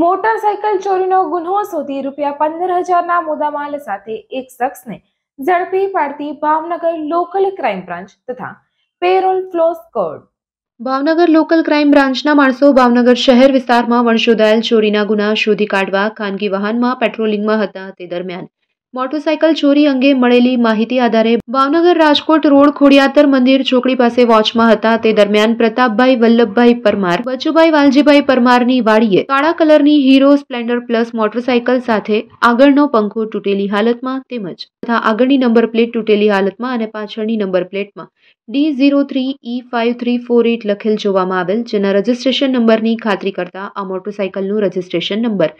motorcycle ચોરીનો ગુનો શોધી રૂપિયા પંદર હજારના મુદ્દામાલ સાથે એક શખ્સને ઝડપી પાડતી ભાવનગર લોકલ ક્રાઇમ બ્રાન્ચ તથા parole furlough squad Bhavnagar local crime બ્રાન્ચના માણસો ભાવનગર શહેર વિસ્તારમાં વણશોધાયેલ ચોરીના ગુના શોધી કાઢવા ખાનગી વાહનમાં પેટ્રોલિંગમાં હતા તે દરમિયાન મોટરસાયકલ ચોરી અંગે મળેલી માહિતી આધારે ભાવનગર રાજકોટ રોડ ખોડિયાતર મંદિર ચોકડી પાસે વોચમાં હતા તે દરમિયાન પ્રતાપભાઈ વલ્લભભાઈ પરમાર બચુભાઈ વાલજીભાઈ પરમારની વાડીએ કાળા કલરની હીરો સ્પ્લેન્ડર પ્લસ મોટરસાયકલ સાથે આગળનો પંખો તૂટેલી હાલતમાં તેમજ તથા આગળની નંબર પ્લેટ તૂટેલી હાલતમાં અને પાછળની નંબર પ્લેટમાં D zero three E five three four eight લખેલ જોવામાં આવેલ જેના રજીસ્ટ્રેશન નંબરની ખાતરી કરતા આ મોટરસાયકલનું registration number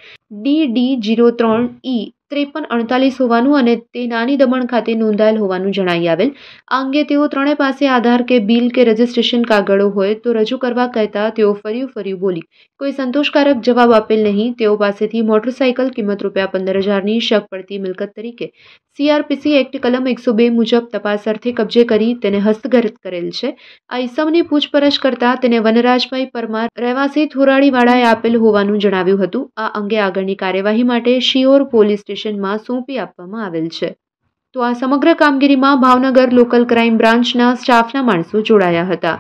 D D zero ત્રણ ઇ ત્રેપન અડતાલીસ હોવાનું અને તે નાની દમણ ખાતે નોંધાયેલ હોવાનું જણાવી આવેલ આ અંગે તેઓ ત્રણે પાસે આધાર કે બિલ કે રજિસ્ટ્રેશન કાગળો હોય તો રજૂ કરવા કહેતા તેઓ ફર્યું ફર્યું બોલી કોઈ સંતોષકારક જવાબ આપેલ નહીં તેઓ પાસેથી મોટરસાઇકલ કિંમત રૂપિયા પંદર હજારની શક પડતી મિલકત તરીકે સીઆરપીસી એક્ટ કલમ એકસો બે મુજબ તપાસ અર્થે કબજે કરી તેને હસ્તગત કરેલ છે આ ઇસમની પૂછપરછ કરતા તેને વનરાજભાઈ પરમાર રહેવાસી થોરાળીવાળાએ આપેલ હોવાનું જણાવ્યું હતું આ અંગે આગળની કાર્યવાહી માટે શિયોર પોલીસ સ્ટેશન સ્ટેશનમાં સોંપી આપવામાં આવેલ છે તો આ સમગ્ર કામગીરીમાં ભાવનગર લોકલ ક્રાઇમ બ્રાન્ચના સ્ટાફના માણસો જોડાયા હતા